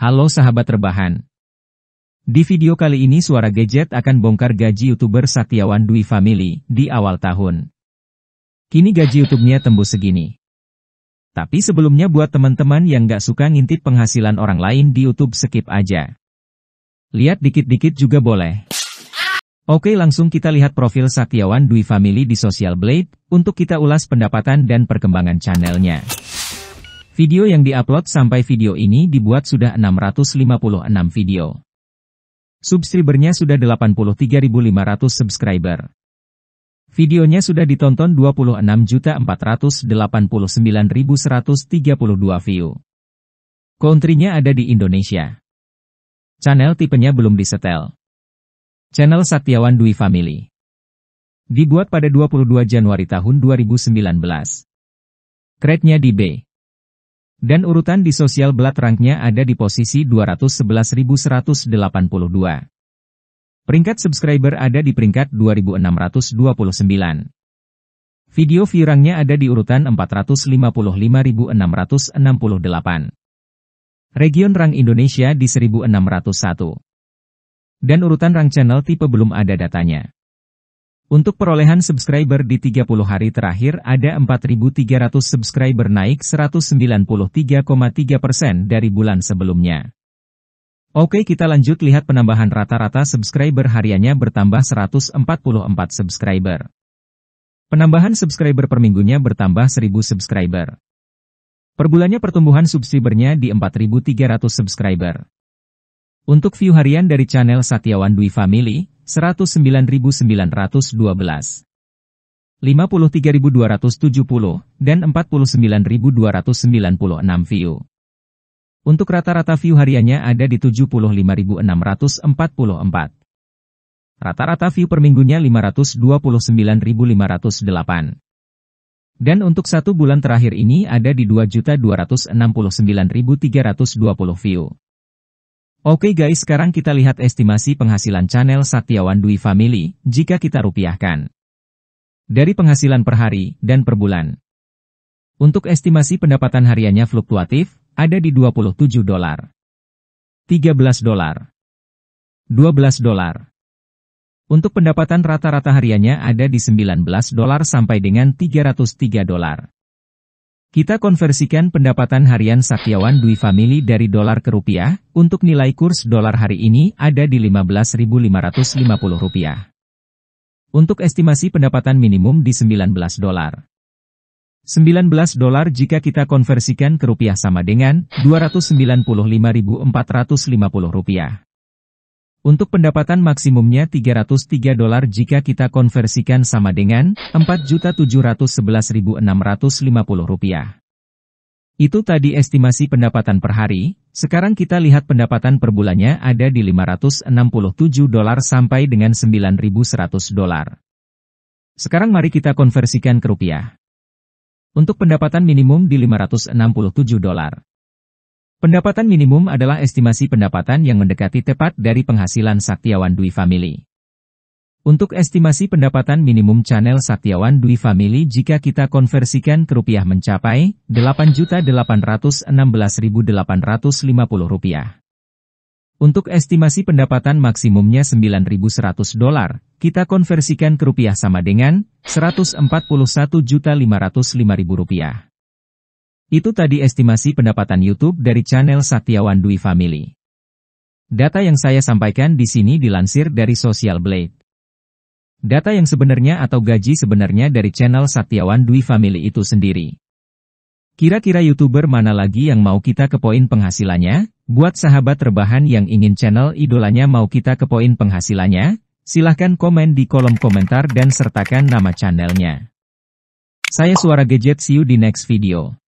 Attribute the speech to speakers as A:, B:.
A: Halo sahabat rebahan. Di video kali ini Suara Gadget akan bongkar gaji YouTuber Saktiawan Dwi Family di awal tahun. Kini gaji YouTube-nya tembus segini. Tapi sebelumnya buat teman-teman yang gak suka ngintip penghasilan orang lain di YouTube skip aja. Lihat dikit-dikit juga boleh. Oke langsung kita lihat profil Saktiawan Dwi Family di Social Blade, untuk kita ulas pendapatan dan perkembangan channelnya. Video yang diupload sampai video ini dibuat sudah 656 video. Subscribernya sudah 83.500 subscriber. Videonya sudah ditonton 26.489.132 view. Countrynya ada di Indonesia. Channel tipenya belum disetel. Channel Satyawan Dwi Family. Dibuat pada 22 Januari tahun 2019. grade di B. Dan urutan di sosial blood ranknya ada di posisi 211.182. Peringkat subscriber ada di peringkat 2629. Video view ada di urutan 455.668. Region Rang Indonesia di 1601. Dan urutan Rang Channel tipe belum ada datanya. Untuk perolehan subscriber di 30 hari terakhir ada 4.300 subscriber naik 193,3 persen dari bulan sebelumnya. Oke kita lanjut lihat penambahan rata-rata subscriber hariannya bertambah 144 subscriber. Penambahan subscriber per minggunya bertambah 1.000 subscriber. Per bulannya pertumbuhan subscribernya di 4.300 subscriber. Untuk view harian dari channel Satyawan Dwi Family, 109.912, 53.270, dan 49.296 view. Untuk rata-rata view hariannya ada di 75.644. Rata-rata view per minggunya 529.508. Dan untuk satu bulan terakhir ini ada di 2.269.320 view. Oke guys sekarang kita lihat estimasi penghasilan channel Satyawan Dwi Family, jika kita rupiahkan. Dari penghasilan per hari dan per bulan. Untuk estimasi pendapatan hariannya fluktuatif, ada di 27 dolar. 13 dolar. 12 dolar. Untuk pendapatan rata-rata hariannya ada di 19 dolar sampai dengan 303 dolar. Kita konversikan pendapatan harian Saktiawan Dwi Family dari dolar ke rupiah, untuk nilai kurs dolar hari ini ada di Rp15.550. Untuk estimasi pendapatan minimum di 19 dolar. 19 dolar jika kita konversikan ke rupiah sama dengan Rp295.450. Untuk pendapatan maksimumnya 303 dolar jika kita konversikan sama dengan 4.711.650 rupiah. Itu tadi estimasi pendapatan per hari, sekarang kita lihat pendapatan per bulannya ada di 567 dolar sampai dengan 9.100 dolar. Sekarang mari kita konversikan ke rupiah. Untuk pendapatan minimum di 567 dolar. Pendapatan minimum adalah estimasi pendapatan yang mendekati tepat dari penghasilan Saktiawan Dwi Family. Untuk estimasi pendapatan minimum channel Saktiawan Dwi Family jika kita konversikan ke rupiah mencapai Rp8.816.850. Untuk estimasi pendapatan maksimumnya 9.100 dolar, kita konversikan ke rupiah sama dengan rp rupiah. Itu tadi estimasi pendapatan YouTube dari channel Satyawan Dwi Family. Data yang saya sampaikan di sini dilansir dari Social Blade. Data yang sebenarnya atau gaji sebenarnya dari channel Satyawan Dwi Family itu sendiri. Kira-kira YouTuber mana lagi yang mau kita ke poin penghasilannya? Buat sahabat rebahan yang ingin channel idolanya mau kita ke poin penghasilannya? Silahkan komen di kolom komentar dan sertakan nama channelnya. Saya Suara Gadget, see you di next video.